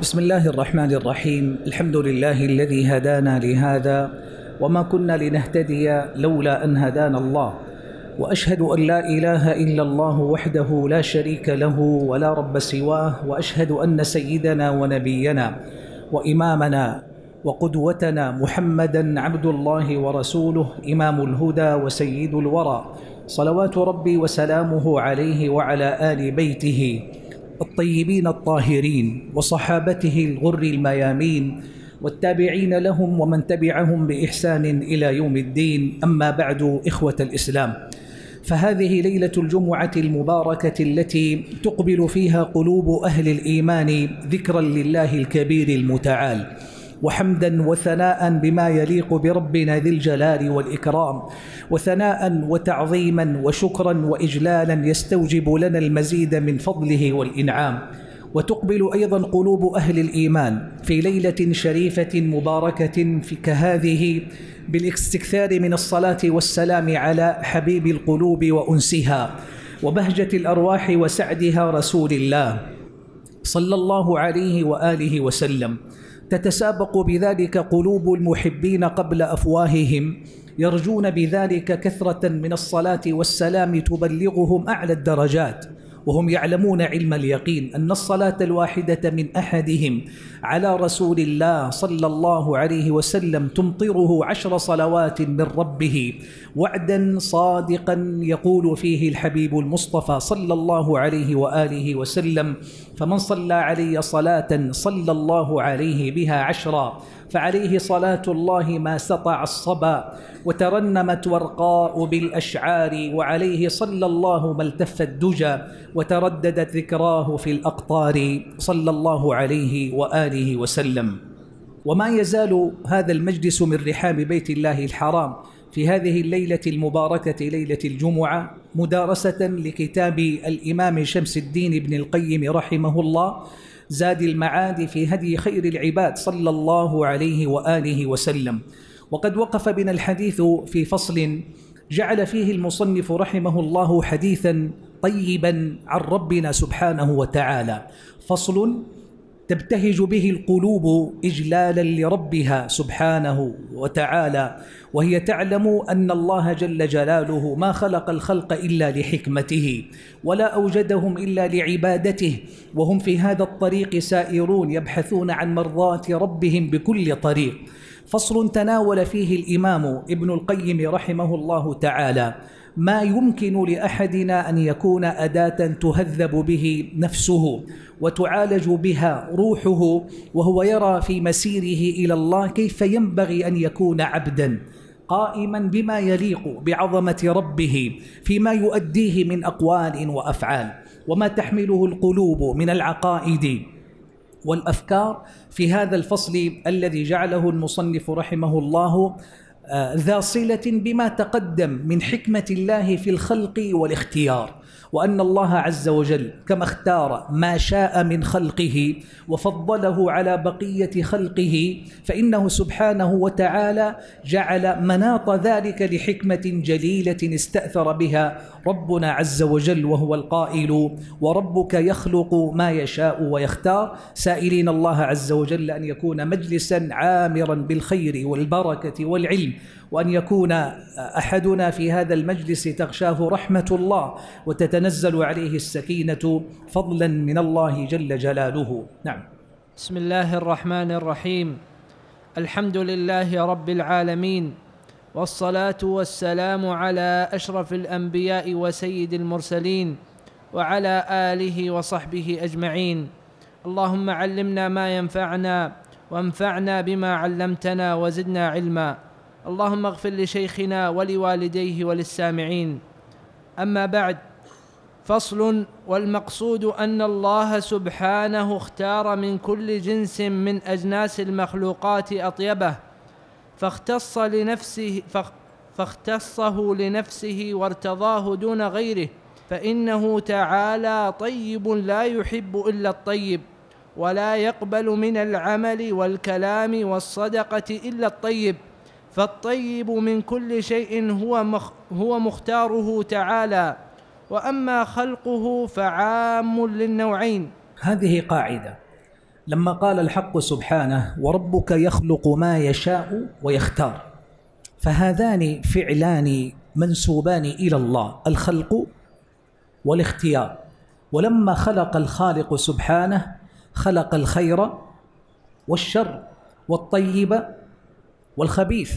بسم الله الرحمن الرحيم الحمد لله الذي هدانا لهذا وما كنا لنهتدي لولا ان هدانا الله واشهد ان لا اله الا الله وحده لا شريك له ولا رب سواه واشهد ان سيدنا ونبينا وامامنا وقدوتنا محمدا عبد الله ورسوله امام الهدى وسيد الورى صلوات ربي وسلامه عليه وعلى ال بيته الطيبين الطاهرين وصحابته الغر الميامين والتابعين لهم ومن تبعهم باحسان الى يوم الدين اما بعد اخوه الاسلام فهذه ليله الجمعه المباركه التي تقبل فيها قلوب اهل الايمان ذكرا لله الكبير المتعال وحمدا وثناء بما يليق بربنا ذي الجلال والإكرام وثناء وتعظيما وشكرا وإجلالا يستوجب لنا المزيد من فضله والإنعام وتقبل ايضا قلوب اهل الايمان في ليله شريفه مباركه في كهذه بالاستكثار من الصلاه والسلام على حبيب القلوب وانسها وبهجه الارواح وسعدها رسول الله صلى الله عليه واله وسلم تتسابق بذلك قلوب المحبين قبل افواههم يرجون بذلك كثره من الصلاه والسلام تبلغهم اعلى الدرجات وهم يعلمون علم اليقين أن الصلاة الواحدة من أحدهم على رسول الله صلى الله عليه وسلم تمطره عشر صلوات من ربه وعدا صادقا يقول فيه الحبيب المصطفى صلى الله عليه وآله وسلم فمن صلى علي صلاة صلى الله عليه بها عشرا فعليه صلاة الله ما سطع الصبا وترنمت ورقاء بالأشعار وعليه صلى الله ما التف الدجى وترددت ذكراه في الأقطار صلى الله عليه وآله وسلم وما يزال هذا المجلس من رحاب بيت الله الحرام في هذه الليلة المباركة ليلة الجمعة مدارسة لكتاب الإمام شمس الدين بن القيم رحمه الله زاد المعاد في هدي خير العباد صلى الله عليه واله وسلم وقد وقف بنا الحديث في فصل جعل فيه المصنف رحمه الله حديثا طيبا عن ربنا سبحانه وتعالى فصل تبتهج به القلوب اجلالا لربها سبحانه وتعالى وهي تعلم ان الله جل جلاله ما خلق الخلق الا لحكمته ولا اوجدهم الا لعبادته وهم في هذا الطريق سائرون يبحثون عن مرضاه ربهم بكل طريق فصل تناول فيه الامام ابن القيم رحمه الله تعالى ما يمكن لأحدنا أن يكون أداة تهذب به نفسه وتعالج بها روحه وهو يرى في مسيره إلى الله كيف ينبغي أن يكون عبداً قائما بما يليق بعظمه ربه فيما يؤديه من اقوال وافعال وما تحمله القلوب من العقائد والافكار في هذا الفصل الذي جعله المصنف رحمه الله آه، ذا صله بما تقدم من حكمه الله في الخلق والاختيار وأن الله عز وجل كما اختار ما شاء من خلقه وفضله على بقية خلقه فإنه سبحانه وتعالى جعل مناط ذلك لحكمة جليلة استأثر بها ربنا عز وجل وهو القائل وربك يخلق ما يشاء ويختار سائلين الله عز وجل أن يكون مجلسا عامرا بالخير والبركة والعلم وان يكون احدنا في هذا المجلس تغشاه رحمه الله وتتنزل عليه السكينه فضلا من الله جل جلاله نعم بسم الله الرحمن الرحيم الحمد لله رب العالمين والصلاه والسلام على اشرف الانبياء وسيد المرسلين وعلى اله وصحبه اجمعين اللهم علمنا ما ينفعنا وانفعنا بما علمتنا وزدنا علما اللهم اغفر لشيخنا ولوالديه وللسامعين أما بعد فصل والمقصود أن الله سبحانه اختار من كل جنس من أجناس المخلوقات أطيبه فاختص لنفسه فاختصه لنفسه وارتضاه دون غيره فإنه تعالى طيب لا يحب إلا الطيب ولا يقبل من العمل والكلام والصدقة إلا الطيب فالطيب من كل شيء هو مخ هو مختاره تعالى واما خلقه فعام للنوعين هذه قاعده لما قال الحق سبحانه وربك يخلق ما يشاء ويختار فهذان فعلان منسوبان الى الله الخلق والاختيار ولما خلق الخالق سبحانه خلق الخير والشر والطيب والخبيث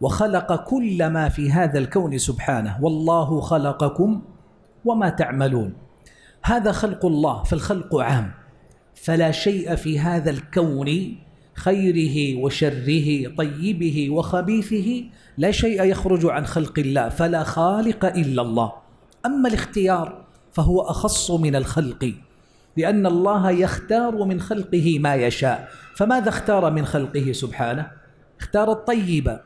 وخلق كل ما في هذا الكون سبحانه والله خلقكم وما تعملون هذا خلق الله فالخلق عام فلا شيء في هذا الكون خيره وشره طيبه وخبيثه لا شيء يخرج عن خلق الله فلا خالق الا الله اما الاختيار فهو اخص من الخلق لان الله يختار من خلقه ما يشاء فماذا اختار من خلقه سبحانه اختار الطيب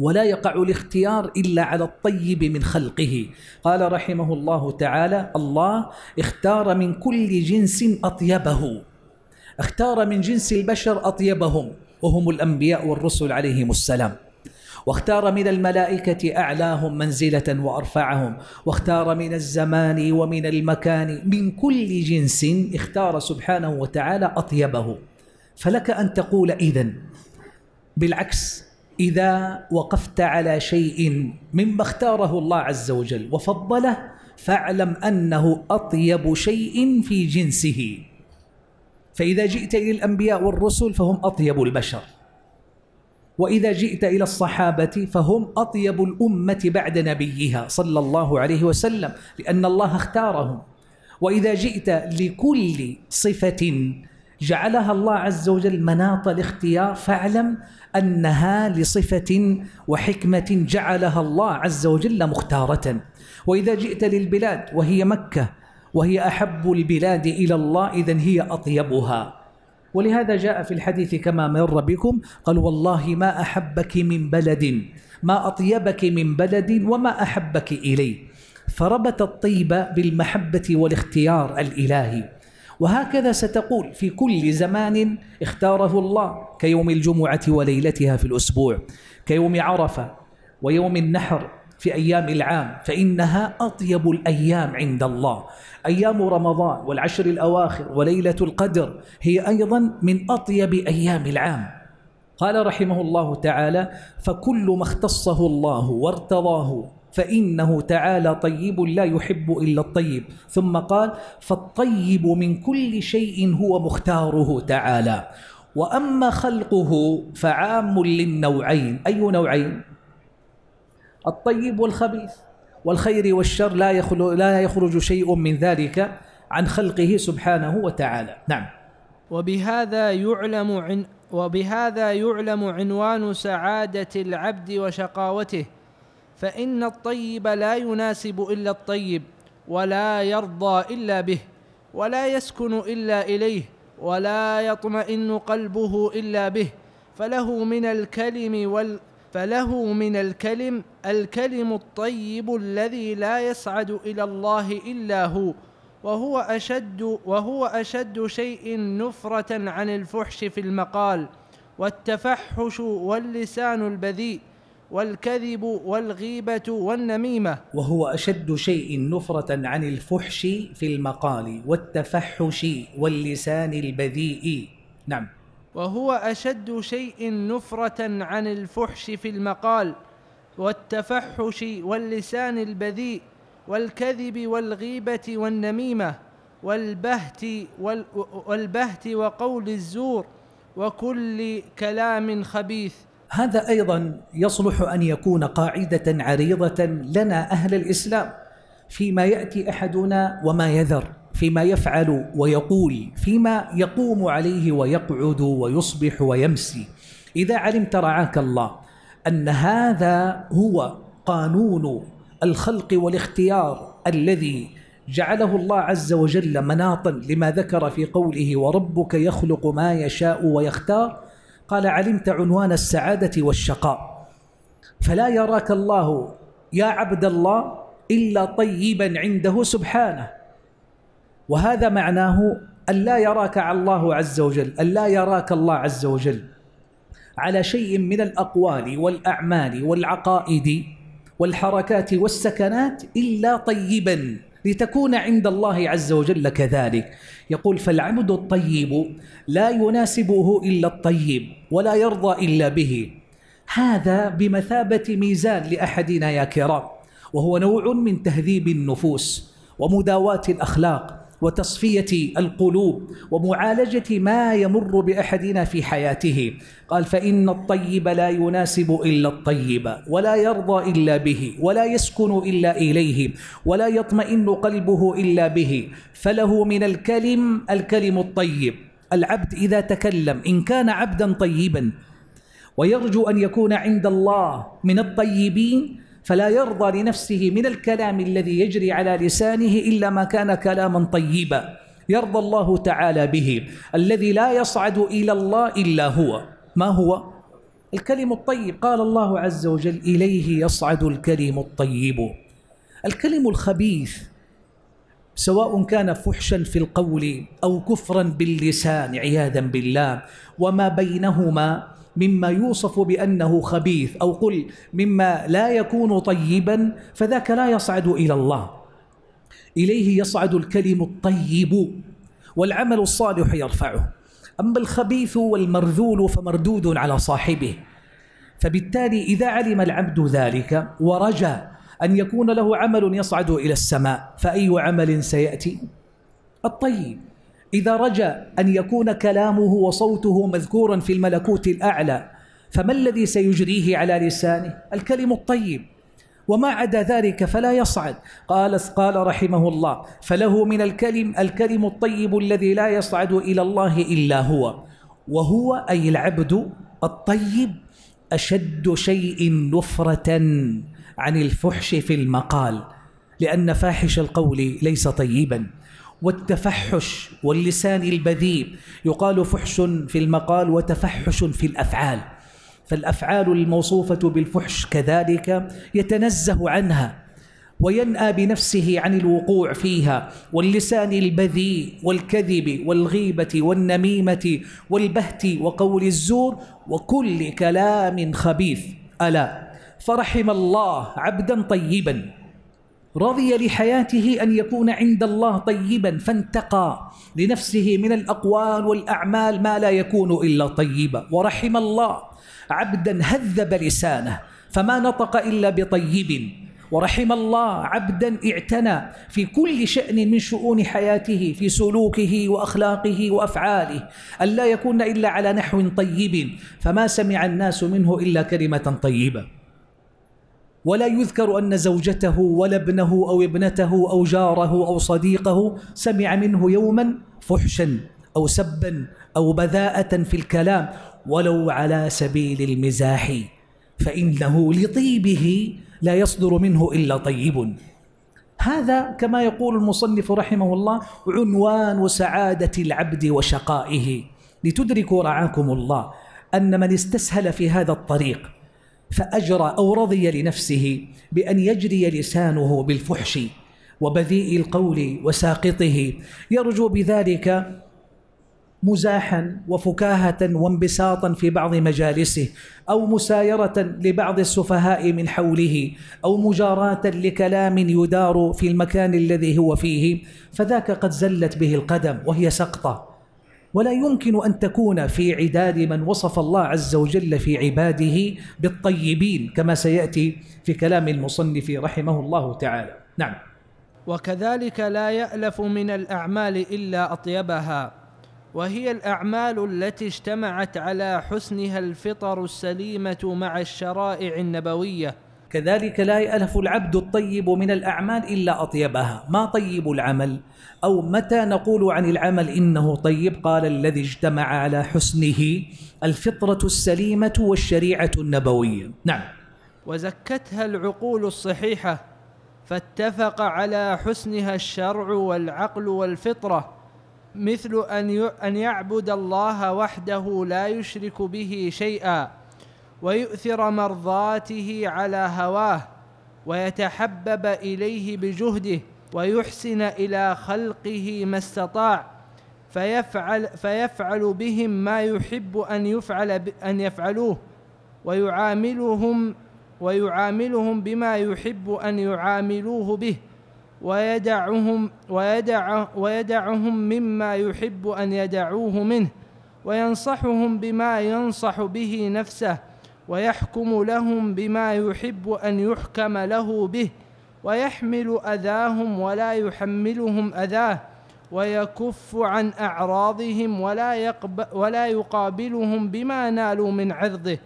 ولا يقع الاختيار إلا على الطيب من خلقه قال رحمه الله تعالى الله اختار من كل جنس أطيبه اختار من جنس البشر أطيبهم وهم الأنبياء والرسل عليهم السلام واختار من الملائكة أعلاهم منزلة وأرفعهم واختار من الزمان ومن المكان من كل جنس اختار سبحانه وتعالى أطيبه فلك أن تقول إذن بالعكس إذا وقفت على شيء مما اختاره الله عز وجل وفضله فاعلم أنه أطيب شيء في جنسه فإذا جئت إلى الأنبياء والرسل فهم أطيب البشر وإذا جئت إلى الصحابة فهم أطيب الأمة بعد نبيها صلى الله عليه وسلم لأن الله اختارهم وإذا جئت لكل صفة جعلها الله عز وجل مناط الاختيار فاعلم انها لصفه وحكمه جعلها الله عز وجل مختاره واذا جئت للبلاد وهي مكه وهي احب البلاد الى الله اذا هي اطيبها ولهذا جاء في الحديث كما مر بكم قال والله ما احبك من بلد ما اطيبك من بلد وما احبك اليه فربط الطيب بالمحبه والاختيار الالهي وهكذا ستقول في كل زمان اختاره الله كيوم الجمعة وليلتها في الأسبوع كيوم عرفة ويوم النحر في أيام العام فإنها أطيب الأيام عند الله أيام رمضان والعشر الأواخر وليلة القدر هي أيضا من أطيب أيام العام قال رحمه الله تعالى فكل ما اختصه الله وارتضاه فإنه تعالى طيب لا يحب إلا الطيب ثم قال فالطيب من كل شيء هو مختاره تعالى وأما خلقه فعام للنوعين أي نوعين الطيب والخبيث والخير والشر لا يخرج, لا يخرج شيء من ذلك عن خلقه سبحانه وتعالى نعم وبهذا يعلم عن وبهذا يعلم عنوان سعادة العبد وشقاوته فإن الطيب لا يناسب إلا الطيب ولا يرضى إلا به ولا يسكن إلا إليه ولا يطمئن قلبه إلا به فله من الكلم وال فله من الكلم الكلم الطيب الذي لا يسعد إلى الله إلا هو وهو أشد وهو أشد شيء نفرة عن الفحش في المقال والتفحش واللسان البذيء والكذب والغيبة والنميمة وهو أشد شيء نفرة عن الفحش في المقال والتفحش واللسان البذيء نعم وهو أشد شيء نفرة عن الفحش في المقال والتفحش واللسان البذيء والكذب والغيبة والنميمة والبهت والبهت وقول الزور وكل كلام خبيث هذا ايضا يصلح ان يكون قاعده عريضه لنا اهل الاسلام فيما ياتي احدنا وما يذر فيما يفعل ويقول فيما يقوم عليه ويقعد ويصبح ويمسي اذا علمت رعاك الله ان هذا هو قانون الخلق والاختيار الذي جعله الله عز وجل مناطا لما ذكر في قوله وربك يخلق ما يشاء ويختار قال علمت عنوان السعادة والشقاء فلا يراك الله يا عبد الله إلا طيبا عنده سبحانه وهذا معناه أن لا يراك الله عز وجل أن لا يراك الله عز وجل على شيء من الأقوال والأعمال والعقائد والحركات والسكنات إلا طيبا لتكون عند الله عز وجل كذلك يقول فالعبد الطيب لا يناسبه الا الطيب ولا يرضى الا به هذا بمثابه ميزان لاحدنا يا كرام وهو نوع من تهذيب النفوس ومداواه الاخلاق وتصفيه القلوب ومعالجه ما يمر باحدنا في حياته قال فان الطيب لا يناسب الا الطيب ولا يرضى الا به ولا يسكن الا اليه ولا يطمئن قلبه الا به فله من الكلم الكلم الطيب العبد اذا تكلم ان كان عبدا طيبا ويرجو ان يكون عند الله من الطيبين فلا يرضى لنفسه من الكلام الذي يجري على لسانه إلا ما كان كلاما طيبا يرضى الله تعالى به الذي لا يصعد إلى الله إلا هو ما هو؟ الكلم الطيب قال الله عز وجل إليه يصعد الكلم الطيب الكلم الخبيث سواء كان فحشا في القول أو كفرا باللسان عياذا بالله وما بينهما مما يوصف بأنه خبيث أو قل مما لا يكون طيبا فذاك لا يصعد إلى الله إليه يصعد الكلم الطيب والعمل الصالح يرفعه أما الخبيث والمرذول فمردود على صاحبه فبالتالي إذا علم العبد ذلك ورجى أن يكون له عمل يصعد إلى السماء فأي عمل سيأتي الطيب إذا رجا أن يكون كلامه وصوته مذكورا في الملكوت الأعلى فما الذي سيجريه على لسانه الكلم الطيب وما عدا ذلك فلا يصعد قال قال رحمه الله فله من الكلم الكلم الطيب الذي لا يصعد إلى الله إلا هو وهو أي العبد الطيب أشد شيء نفرة عن الفحش في المقال لأن فاحش القول ليس طيبا والتفحش واللسان البذيء يقال فحش في المقال وتفحش في الافعال فالافعال الموصوفه بالفحش كذلك يتنزه عنها وينأى بنفسه عن الوقوع فيها واللسان البذيء والكذب والغيبة والنميمة والبهت وقول الزور وكل كلام خبيث ألا فرحم الله عبدا طيبا رضي لحياته أن يكون عند الله طيبا فانتقى لنفسه من الأقوال والأعمال ما لا يكون إلا طيبا ورحم الله عبدا هذب لسانه فما نطق إلا بطيب ورحم الله عبدا اعتنى في كل شأن من شؤون حياته في سلوكه وأخلاقه وأفعاله ألا يكون إلا على نحو طيب فما سمع الناس منه إلا كلمة طيبة ولا يذكر أن زوجته ولا ابنه أو ابنته أو جاره أو صديقه سمع منه يوما فحشا أو سبا أو بذاءة في الكلام ولو على سبيل المزاح فإنه لطيبه لا يصدر منه إلا طيب هذا كما يقول المصنف رحمه الله عنوان سعادة العبد وشقائه لتدركوا رعاكم الله أن من استسهل في هذا الطريق فأجرى أو رضي لنفسه بأن يجري لسانه بالفحش وبذيء القول وساقطه يرجو بذلك مزاحا وفكاهة وانبساطا في بعض مجالسه أو مسايرة لبعض السفهاء من حوله أو مجاراة لكلام يدار في المكان الذي هو فيه فذاك قد زلت به القدم وهي سقطة ولا يمكن أن تكون في عداد من وصف الله عز وجل في عباده بالطيبين كما سيأتي في كلام المصنف رحمه الله تعالى نعم وكذلك لا يألف من الأعمال إلا أطيبها وهي الأعمال التي اجتمعت على حسنها الفطر السليمة مع الشرائع النبوية كذلك لا يألف العبد الطيب من الأعمال إلا أطيبها ما طيب العمل أو متى نقول عن العمل إنه طيب قال الذي اجتمع على حسنه الفطرة السليمة والشريعة النبوية نعم وزكتها العقول الصحيحة فاتفق على حسنها الشرع والعقل والفطرة مثل أن يعبد الله وحده لا يشرك به شيئا ويؤثر مرضاته على هواه ويتحبب اليه بجهده ويحسن الى خلقه ما استطاع فيفعل فيفعل بهم ما يحب ان يفعل ان يفعلوه ويعاملهم ويعاملهم بما يحب ان يعاملوه به ويدعهم ويدع ويدعهم مما يحب ان يدعوه منه وينصحهم بما ينصح به نفسه ويحكم لهم بما يحب ان يحكم له به ويحمل اذاهم ولا يحملهم اذاه ويكف عن اعراضهم ولا ولا يقابلهم بما نالوا من عرضه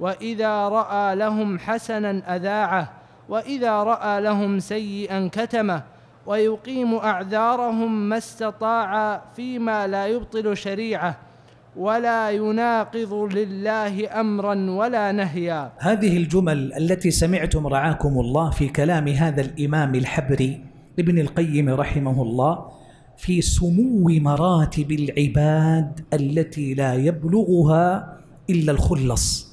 واذا راى لهم حسنا اذاعه واذا راى لهم سيئا كتمه ويقيم اعذارهم ما استطاع فيما لا يبطل شريعه ولا يناقض لله امرا ولا نهيا. هذه الجمل التي سمعتم رعاكم الله في كلام هذا الامام الحبري ابن القيم رحمه الله في سمو مراتب العباد التي لا يبلغها الا الخلص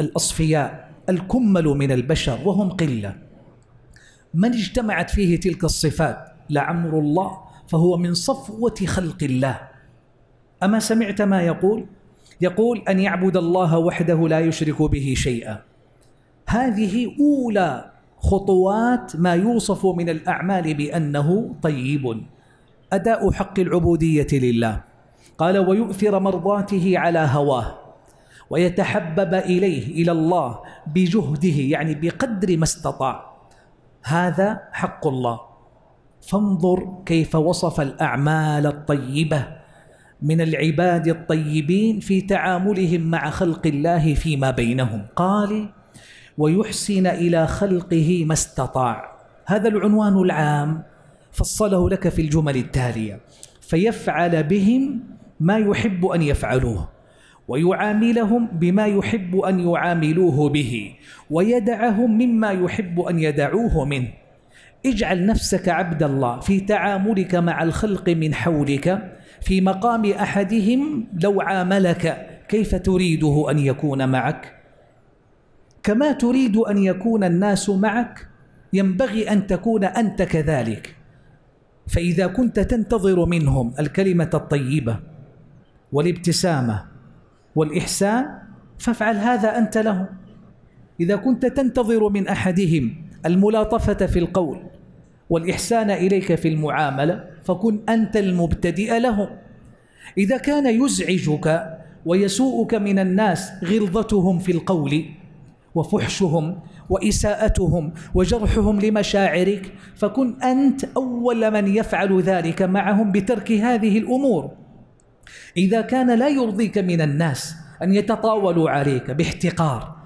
الاصفياء الكمل من البشر وهم قله. من اجتمعت فيه تلك الصفات لعمر الله فهو من صفوه خلق الله. أما سمعت ما يقول؟ يقول أن يعبد الله وحده لا يشرك به شيئا هذه أولى خطوات ما يوصف من الأعمال بأنه طيب أداء حق العبودية لله قال ويؤثر مرضاته على هواه ويتحبب إليه إلى الله بجهده يعني بقدر ما استطاع هذا حق الله فانظر كيف وصف الأعمال الطيبة من العباد الطيبين في تعاملهم مع خلق الله فيما بينهم قال ويحسن إلى خلقه ما استطاع هذا العنوان العام فصله لك في الجمل التالية فيفعل بهم ما يحب أن يفعلوه ويعاملهم بما يحب أن يعاملوه به ويدعهم مما يحب أن يدعوه منه اجعل نفسك عبد الله في تعاملك مع الخلق من حولك في مقام أحدهم لو عاملك كيف تريده أن يكون معك كما تريد أن يكون الناس معك ينبغي أن تكون أنت كذلك فإذا كنت تنتظر منهم الكلمة الطيبة والابتسامة والإحسان فافعل هذا أنت لهم إذا كنت تنتظر من أحدهم الملاطفة في القول والإحسان إليك في المعاملة فكن أنت المبتدئ له إذا كان يزعجك ويسوءك من الناس غلظتهم في القول وفحشهم وإساءتهم وجرحهم لمشاعرك فكن أنت أول من يفعل ذلك معهم بترك هذه الأمور إذا كان لا يرضيك من الناس أن يتطاولوا عليك باحتقار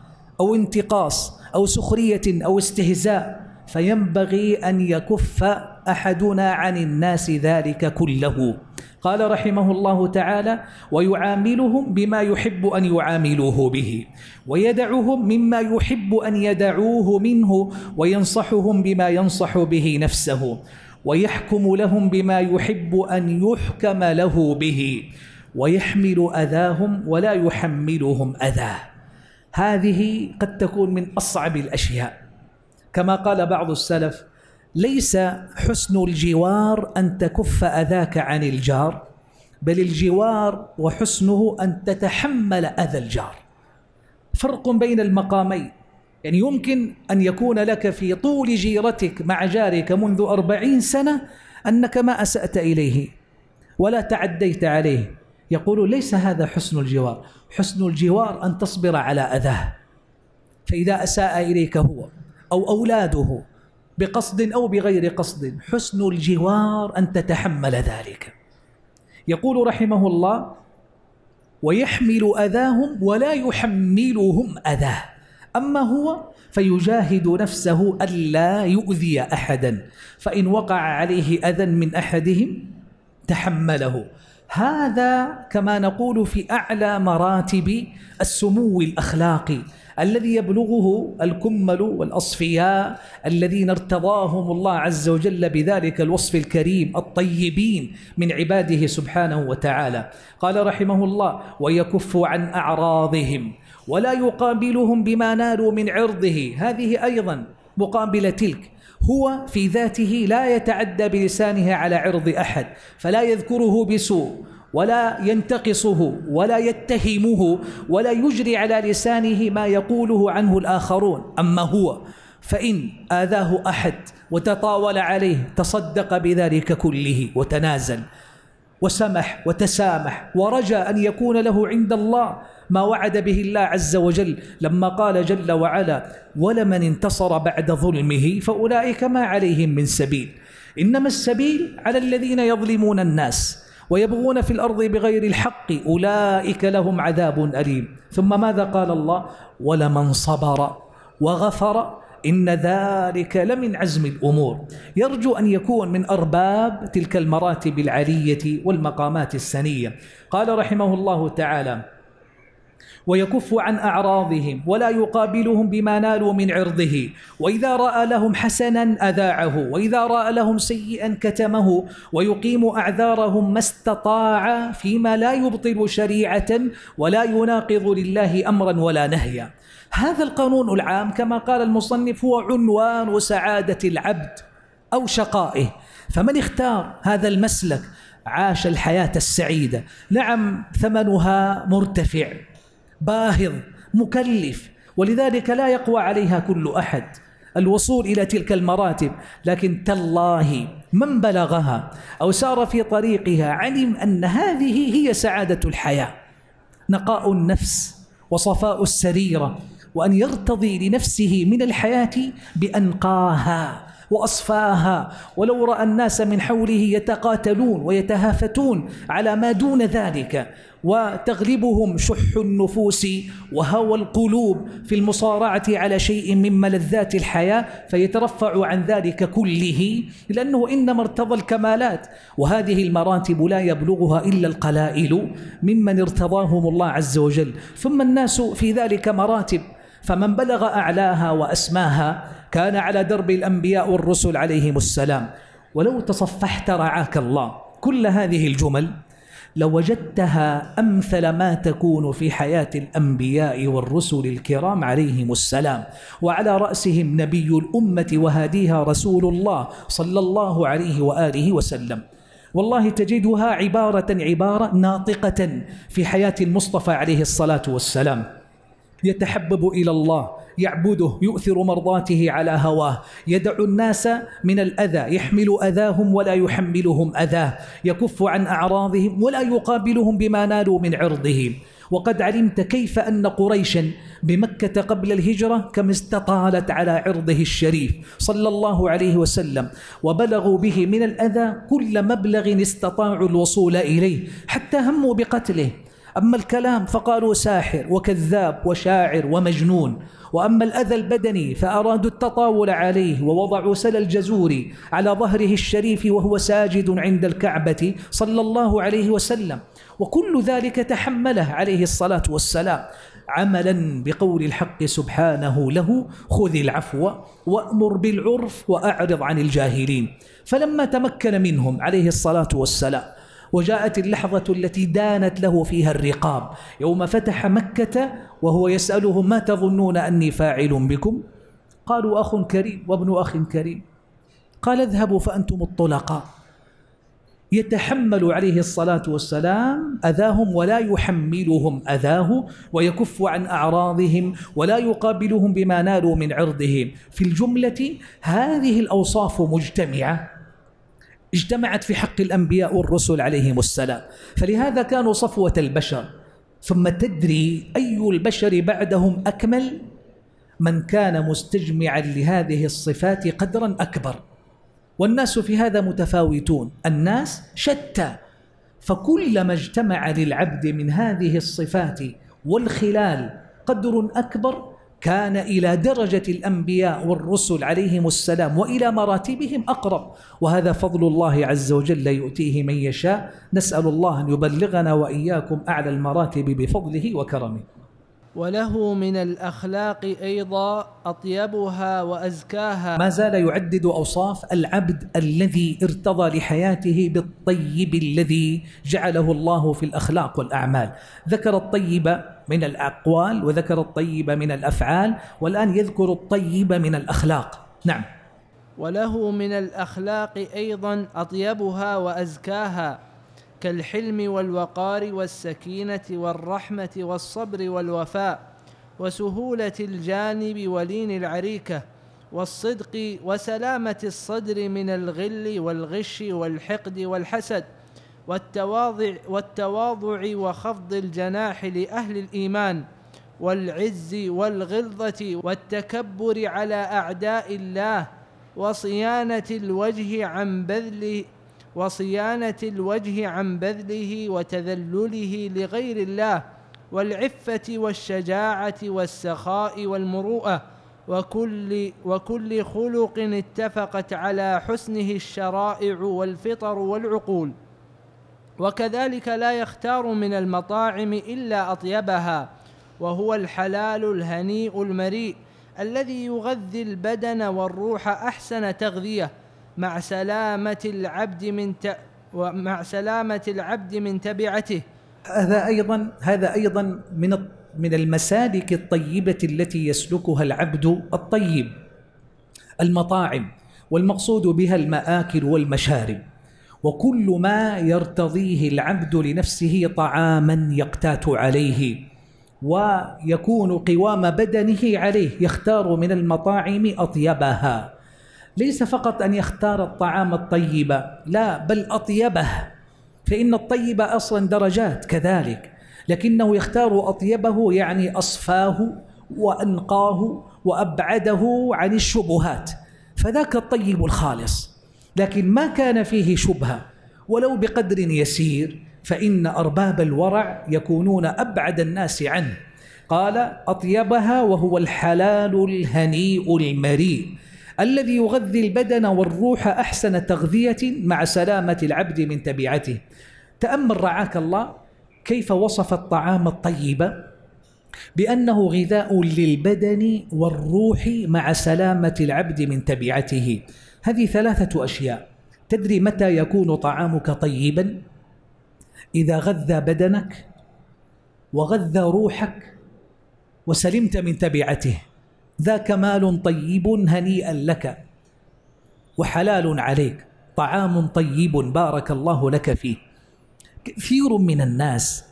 أو انتقاص أو سخرية أو استهزاء فينبغي أن يكف أحدنا عن الناس ذلك كله قال رحمه الله تعالى ويعاملهم بما يحب أن يعاملوه به ويدعهم مما يحب أن يدعوه منه وينصحهم بما ينصح به نفسه ويحكم لهم بما يحب أن يحكم له به ويحمل أذاهم ولا يحملهم أذاه هذه قد تكون من أصعب الأشياء كما قال بعض السلف ليس حسن الجوار ان تكف اذاك عن الجار بل الجوار وحسنه ان تتحمل اذى الجار فرق بين المقامين يعني يمكن أن يكون لك في طول جيرتك مع جارك منذ أربعين سنة أنك ما أسأت إليه ولا تعديت عليه يقول ليس هذا حسن الجوار حسن الجوار أن تصبر على أذاه فإذا أساء إليك هو أو أولاده بقصد أو بغير قصد حسن الجوار أن تتحمل ذلك يقول رحمه الله ويحمل أذاهم ولا يحملهم أذاه أما هو فيجاهد نفسه ألا يؤذي أحدا فإن وقع عليه أذى من أحدهم تحمله هذا كما نقول في أعلى مراتب السمو الأخلاقي الذي يبلغه الكمل والاصفياء الذين ارتضاهم الله عز وجل بذلك الوصف الكريم الطيبين من عباده سبحانه وتعالى قال رحمه الله ويكف عن اعراضهم ولا يقابلهم بما نالوا من عرضه هذه ايضا مقابل تلك هو في ذاته لا يتعدى بلسانه على عرض احد فلا يذكره بسوء ولا ينتقصه ولا يتهمه ولا يجري على لسانه ما يقوله عنه الآخرون أما هو فإن آذاه أحد وتطاول عليه تصدق بذلك كله وتنازل وسمح وتسامح ورجى أن يكون له عند الله ما وعد به الله عز وجل لما قال جل وعلا ولمن انتصر بعد ظلمه فأولئك ما عليهم من سبيل إنما السبيل على الذين يظلمون الناس ويبغون في الأرض بغير الحق أولئك لهم عذاب أليم ثم ماذا قال الله ولمن صبر وغفر إن ذلك لمن عزم الأمور يرجو أن يكون من أرباب تلك المراتب العليه والمقامات السنية قال رحمه الله تعالى ويكف عن أعراضهم ولا يقابلهم بما نالوا من عرضه وإذا رأى لهم حسنا أذاعه وإذا رأى لهم سيئا كتمه ويقيم أعذارهم ما استطاع فيما لا يبطل شريعة ولا يناقض لله أمرا ولا نهيا هذا القانون العام كما قال المصنف هو عنوان سعادة العبد أو شقائه فمن اختار هذا المسلك عاش الحياة السعيدة نعم ثمنها مرتفع باهظ مكلف ولذلك لا يقوى عليها كل أحد الوصول إلى تلك المراتب لكن تالله من بلغها أو سار في طريقها علم أن هذه هي سعادة الحياة نقاء النفس وصفاء السريرة وأن يرتضي لنفسه من الحياة بأنقاها وأصفاها ولو رأى الناس من حوله يتقاتلون ويتهافتون على ما دون ذلك وتغلبهم شح النفوس وهوى القلوب في المصارعة على شيء من ملذات الحياة فيترفع عن ذلك كله لأنه إنما ارتضى الكمالات وهذه المراتب لا يبلغها إلا القلائل ممن ارتضاهم الله عز وجل ثم الناس في ذلك مراتب فمن بلغ أعلاها وأسماها كان على درب الأنبياء والرسل عليهم السلام ولو تصفحت رعاك الله كل هذه الجمل لوجدتها أمثل ما تكون في حياة الأنبياء والرسل الكرام عليهم السلام وعلى رأسهم نبي الأمة وهاديها رسول الله صلى الله عليه وآله وسلم والله تجدها عبارة عبارة ناطقة في حياة المصطفى عليه الصلاة والسلام يتحبب الى الله يعبده يؤثر مرضاته على هواه يدع الناس من الاذى يحمل اذاهم ولا يحملهم اذاه يكف عن اعراضهم ولا يقابلهم بما نالوا من عرضهم وقد علمت كيف أن قريشا بمكة قبل الهجرة كم استطالت على عرضه الشريف صلى الله عليه وسلم وبلغوا به من الأذى كل مبلغ استطاعوا الوصول إليه حتى هموا بقتله أما الكلام فقالوا ساحر وكذاب وشاعر ومجنون وأما الأذى البدني فأرادوا التطاول عليه ووضعوا سل الجزور على ظهره الشريف وهو ساجد عند الكعبة صلى الله عليه وسلم وكل ذلك تحمله عليه الصلاة والسلام عملا بقول الحق سبحانه له خذ العفو وأمر بالعرف وأعرض عن الجاهلين فلما تمكن منهم عليه الصلاة والسلام وجاءت اللحظة التي دانت له فيها الرقاب يوم فتح مكة وهو يسألهم ما تظنون أني فاعل بكم قالوا أخ كريم وابن أخ كريم قال اذهبوا فأنتم الطلقاء يتحمل عليه الصلاة والسلام أذاهم ولا يحملهم أذاه ويكف عن أعراضهم ولا يقابلهم بما نالوا من عرضهم في الجملة هذه الأوصاف مجتمعة اجتمعت في حق الأنبياء والرسل عليهم السلام فلهذا كانوا صفوة البشر ثم تدري أي البشر بعدهم أكمل من كان مستجمعا لهذه الصفات قدرا أكبر والناس في هذا متفاوتون الناس شتى فكلما اجتمع للعبد من هذه الصفات والخلال قدر أكبر كان إلى درجة الأنبياء والرسل عليهم السلام وإلى مراتبهم أقرب وهذا فضل الله عز وجل يؤتيه من يشاء نسأل الله أن يبلغنا وإياكم أعلى المراتب بفضله وكرمه وله من الأخلاق أيضا أطيبها وأزكاها ما زال يعدد أوصاف العبد الذي ارتضى لحياته بالطيب الذي جعله الله في الأخلاق والأعمال ذكر الطيب من الأقوال وذكر الطيب من الأفعال والآن يذكر الطيب من الأخلاق نعم وله من الأخلاق أيضا أطيبها وأزكاها كالحلم والوقار والسكينة والرحمة والصبر والوفاء وسهولة الجانب ولين العريكة والصدق وسلامة الصدر من الغل والغش والحقد والحسد والتواضع والتواضع وخفض الجناح لأهل الإيمان والعز والغلظة والتكبر على أعداء الله وصيانة الوجه عن بذله وصيانة الوجه عن بذله وتذلله لغير الله والعفة والشجاعة والسخاء والمروءة وكل وكل خلق اتفقت على حسنه الشرائع والفطر والعقول وكذلك لا يختار من المطاعم الا اطيبها وهو الحلال الهنيء المريء الذي يغذي البدن والروح احسن تغذيه مع سلامه العبد من ت... ومع سلامه العبد من تبعته هذا ايضا هذا ايضا من من المسالك الطيبه التي يسلكها العبد الطيب المطاعم والمقصود بها المآكل والمشارب وكل ما يرتضيه العبد لنفسه طعاما يقتات عليه ويكون قوام بدنه عليه يختار من المطاعم اطيبها ليس فقط ان يختار الطعام الطيب لا بل اطيبه فان الطيب اصلا درجات كذلك لكنه يختار اطيبه يعني اصفاه وانقاه وابعده عن الشبهات فذاك الطيب الخالص لكن ما كان فيه شبهة ولو بقدر يسير فإن أرباب الورع يكونون أبعد الناس عنه قال أطيبها وهو الحلال الهنيء المريء الذي يغذي البدن والروح أحسن تغذية مع سلامة العبد من تبعته تأمل رعاك الله كيف وصف الطعام الطيب بأنه غذاء للبدن والروح مع سلامة العبد من تبعته هذه ثلاثة أشياء تدري متى يكون طعامك طيبا إذا غذى بدنك وغذى روحك وسلمت من تبعته ذاك مال طيب هنيئا لك وحلال عليك طعام طيب بارك الله لك فيه كثير من الناس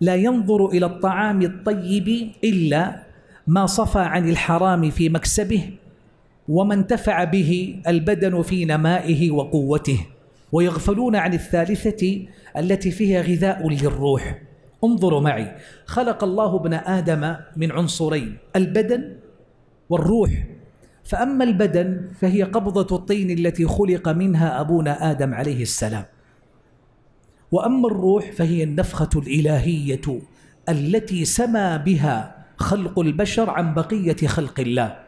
لا ينظر إلى الطعام الطيب إلا ما صفى عن الحرام في مكسبه وما انتفع به البدن في نمائه وقوته ويغفلون عن الثالثة التي فيها غذاء للروح انظروا معي خلق الله ابن آدم من عنصرين البدن والروح فأما البدن فهي قبضة الطين التي خلق منها أبونا آدم عليه السلام وأما الروح فهي النفخة الإلهية التي سما بها خلق البشر عن بقية خلق الله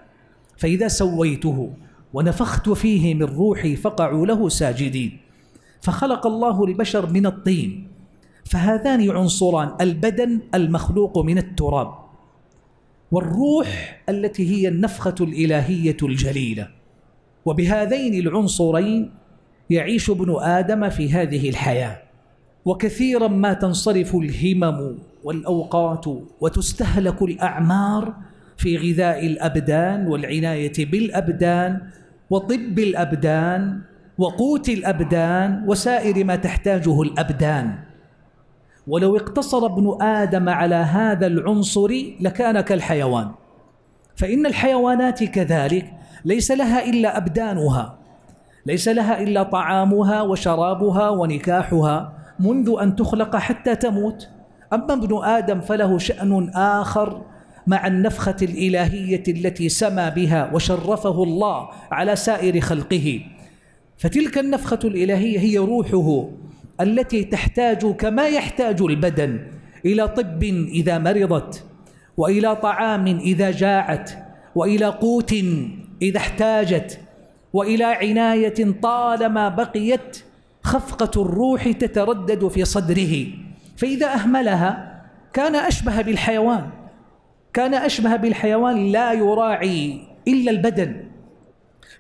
فإذا سويته ونفخت فيه من روحي فقعوا له ساجدين فخلق الله البشر من الطين فهذان عنصران البدن المخلوق من التراب والروح التي هي النفخة الإلهية الجليلة وبهذين العنصرين يعيش ابن آدم في هذه الحياة وكثيرا ما تنصرف الهمم والأوقات وتستهلك الأعمار في غذاء الابدان والعنايه بالابدان وطب الابدان وقوت الابدان وسائر ما تحتاجه الابدان ولو اقتصر ابن ادم على هذا العنصر لكان كالحيوان فان الحيوانات كذلك ليس لها الا ابدانها ليس لها الا طعامها وشرابها ونكاحها منذ ان تخلق حتى تموت اما ابن ادم فله شان اخر مع النفخه الالهيه التي سما بها وشرفه الله على سائر خلقه فتلك النفخه الالهيه هي روحه التي تحتاج كما يحتاج البدن الى طب اذا مرضت والى طعام اذا جاعت والى قوت اذا احتاجت والى عنايه طالما بقيت خفقه الروح تتردد في صدره فاذا اهملها كان اشبه بالحيوان كان أشبه بالحيوان لا يراعي إلا البدن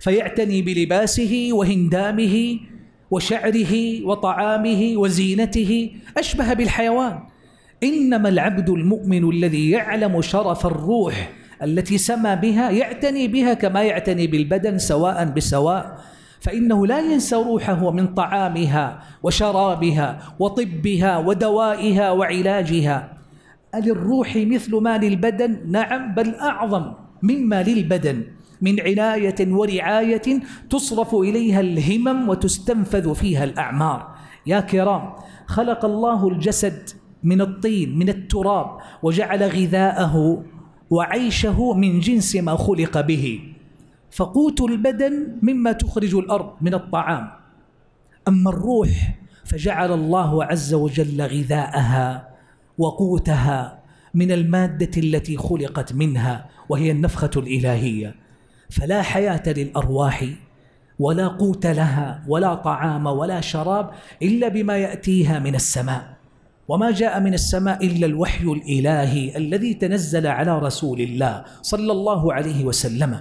فيعتني بلباسه وهندامه وشعره وطعامه وزينته أشبه بالحيوان إنما العبد المؤمن الذي يعلم شرف الروح التي سمى بها يعتني بها كما يعتني بالبدن سواء بسواء فإنه لا ينسى روحه من طعامها وشرابها وطبها ودوائها وعلاجها للروح مثل ما للبدن نعم بل أعظم مما للبدن من عناية ورعاية تصرف إليها الهمم وتستنفذ فيها الأعمار يا كرام خلق الله الجسد من الطين من التراب وجعل غذاءه وعيشه من جنس ما خلق به فقوت البدن مما تخرج الأرض من الطعام أما الروح فجعل الله عز وجل غذاءها وقوتها من المادة التي خلقت منها وهي النفخة الإلهية فلا حياة للأرواح ولا قوت لها ولا طعام ولا شراب إلا بما يأتيها من السماء وما جاء من السماء إلا الوحي الإلهي الذي تنزل على رسول الله صلى الله عليه وسلم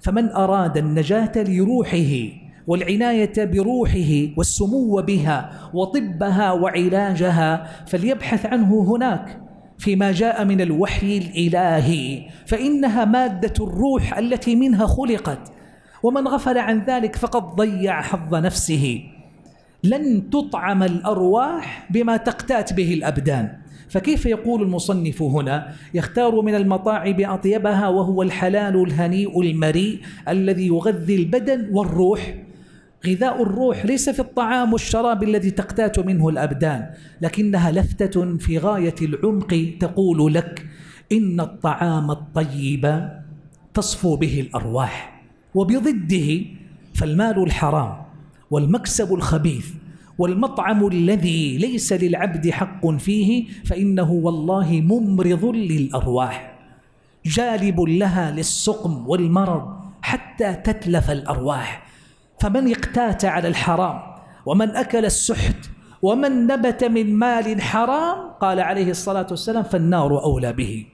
فمن أراد النجاة لروحه والعناية بروحه والسمو بها وطبها وعلاجها فليبحث عنه هناك فيما جاء من الوحي الإلهي فإنها مادة الروح التي منها خلقت ومن غفل عن ذلك فقد ضيع حظ نفسه لن تطعم الأرواح بما تقتات به الأبدان فكيف يقول المصنف هنا يختار من المطاعب أطيبها وهو الحلال الهنيء المريء الذي يغذي البدن والروح غذاء الروح ليس في الطعام والشراب الذي تقتات منه الابدان لكنها لفته في غايه العمق تقول لك ان الطعام الطيب تصفو به الارواح وبضده فالمال الحرام والمكسب الخبيث والمطعم الذي ليس للعبد حق فيه فانه والله ممرض للارواح جالب لها للسقم والمرض حتى تتلف الارواح فمن اقتات على الحرام ومن أكل السحت ومن نبت من مال حرام قال عليه الصلاة والسلام فالنار أولى به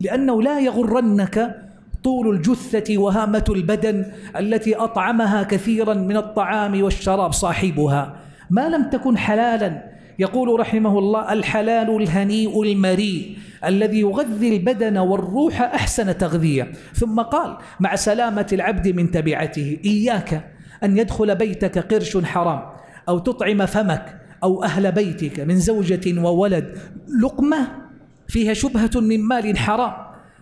لأنه لا يغرنك طول الجثة وهامة البدن التي أطعمها كثيرا من الطعام والشراب صاحبها ما لم تكن حلالا يقول رحمه الله الحلال الهنيء المريء الذي يغذي البدن والروح أحسن تغذية ثم قال مع سلامة العبد من تبعته إياك أن يدخل بيتك قرش حرام أو تطعم فمك أو أهل بيتك من زوجة وولد لقمة فيها شبهة من مال حرام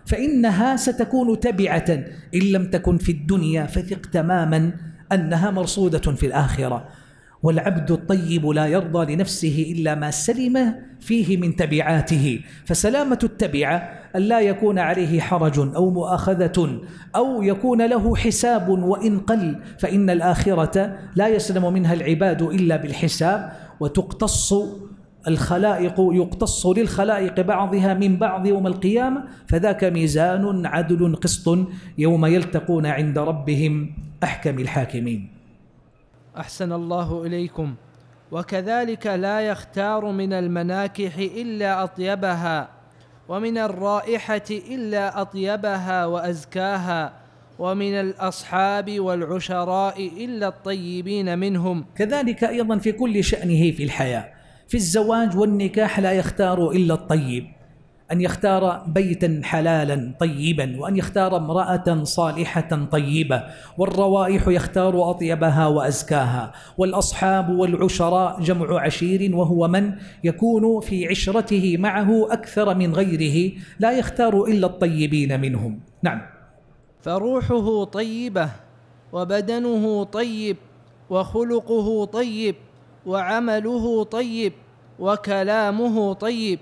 فإنها ستكون تبعة إن لم تكن في الدنيا فثق تماما أنها مرصودة في الآخرة والعبد الطيب لا يرضى لنفسه إلا ما سلم فيه من تبعاته فسلامة التبعة أن لا يكون عليه حرج أو مؤاخذة أو يكون له حساب وإن قل فإن الآخرة لا يسلم منها العباد إلا بالحساب وتقتص الخلائق يقتص للخلائق بعضها من بعض يوم القيامة فذاك ميزان عدل قسط يوم يلتقون عند ربهم أحكم الحاكمين احسن الله اليكم وكذلك لا يختار من المناكح الا اطيبها ومن الرائحه الا اطيبها وازكاها ومن الأصحاب والعشراء إلا الطيبين منهم كذلك أيضا في كل شأنه في الحياة في الزواج والنكاح لا يختار إلا الطيب أن يختار بيتا حلالا طيبا وأن يختار امرأة صالحة طيبة والروائح يختار أطيبها وأزكاها والأصحاب والعشراء جمع عشير وهو من يكون في عشرته معه أكثر من غيره لا يختار إلا الطيبين منهم نعم فروحه طيبة وبدنه طيب وخلقه طيب وعمله طيب وكلامه طيب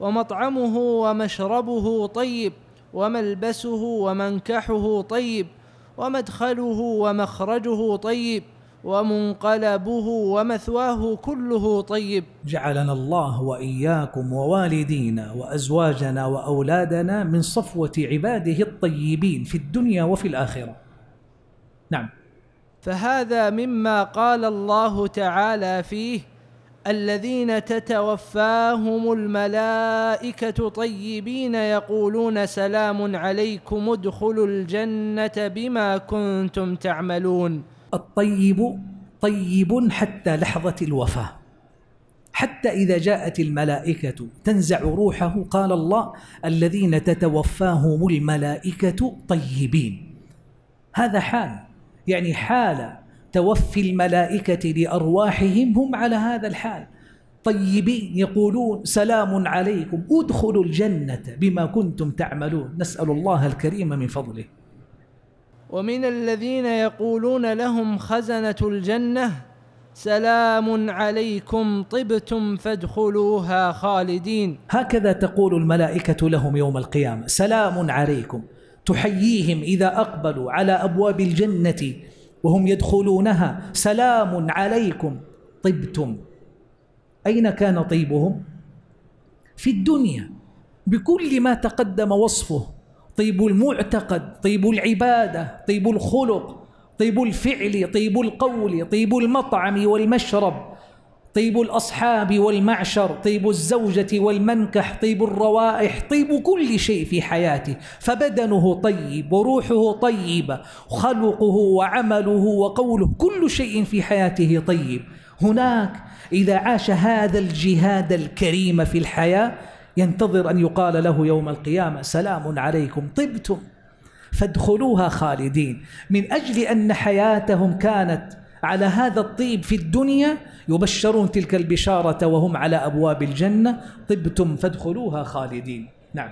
ومطعمه ومشربه طيب وملبسه ومنكحه طيب ومدخله ومخرجه طيب ومنقلبه ومثواه كله طيب جعلنا الله واياكم ووالدينا وازواجنا واولادنا من صفوه عباده الطيبين في الدنيا وفي الاخره نعم فهذا مما قال الله تعالى فيه الذين تتوفاهم الملائكة طيبين يقولون سلام عليكم ادخلوا الجنة بما كنتم تعملون. الطيب طيب حتى لحظة الوفاة. حتى إذا جاءت الملائكة تنزع روحه قال الله الذين تتوفاهم الملائكة طيبين. هذا حال يعني حال توفي الملائكة لأرواحهم هم على هذا الحال طيبين يقولون سلام عليكم ادخلوا الجنة بما كنتم تعملون نسأل الله الكريم من فضله ومن الذين يقولون لهم خزنة الجنة سلام عليكم طبتم فادخلوها خالدين هكذا تقول الملائكة لهم يوم القيامة سلام عليكم تحييهم إذا أقبلوا على أبواب الجنة وهم يدخلونها سلام عليكم طبتم أين كان طيبهم؟ في الدنيا بكل ما تقدم وصفه طيب المعتقد طيب العبادة طيب الخلق طيب الفعل طيب القول طيب المطعم والمشرب طيب الأصحاب والمعشر طيب الزوجة والمنكح طيب الروائح طيب كل شيء في حياته فبدنه طيب وروحه طيبة خلقه وعمله وقوله كل شيء في حياته طيب هناك إذا عاش هذا الجهاد الكريم في الحياة ينتظر أن يقال له يوم القيامة سلام عليكم طبتم فادخلوها خالدين من أجل أن حياتهم كانت على هذا الطيب في الدنيا يبشرون تلك البشارة وهم على أبواب الجنة طبتم فادخلوها خالدين نعم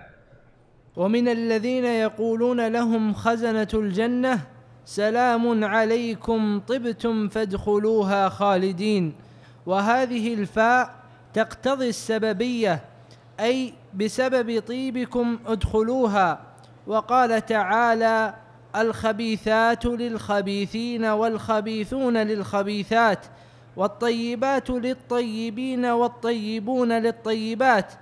ومن الذين يقولون لهم خزنة الجنة سلام عليكم طبتم فادخلوها خالدين وهذه الفاء تقتضي السببية أي بسبب طيبكم ادخلوها وقال تعالى الخبيثات للخبيثين والخبيثون للخبيثات والطيبات للطيبين والطيبون للطيبات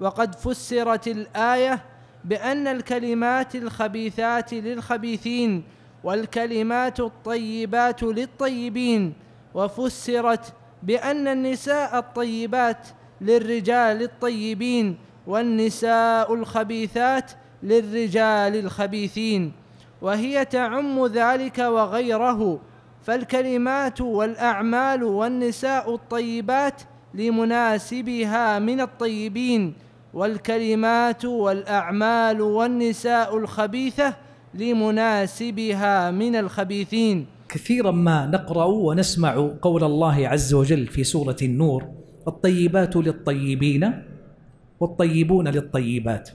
وقد فسرت الايه بان الكلمات الخبيثات للخبيثين والكلمات الطيبات للطيبين وفسرت بان النساء الطيبات للرجال الطيبين والنساء الخبيثات للرجال الخبيثين وهي تعم ذلك وغيره فالكلمات والاعمال والنساء الطيبات لمناسبها من الطيبين والكلمات والاعمال والنساء الخبيثه لمناسبها من الخبيثين كثيرا ما نقرا ونسمع قول الله عز وجل في سوره النور الطيبات للطيبين والطيبون للطيبات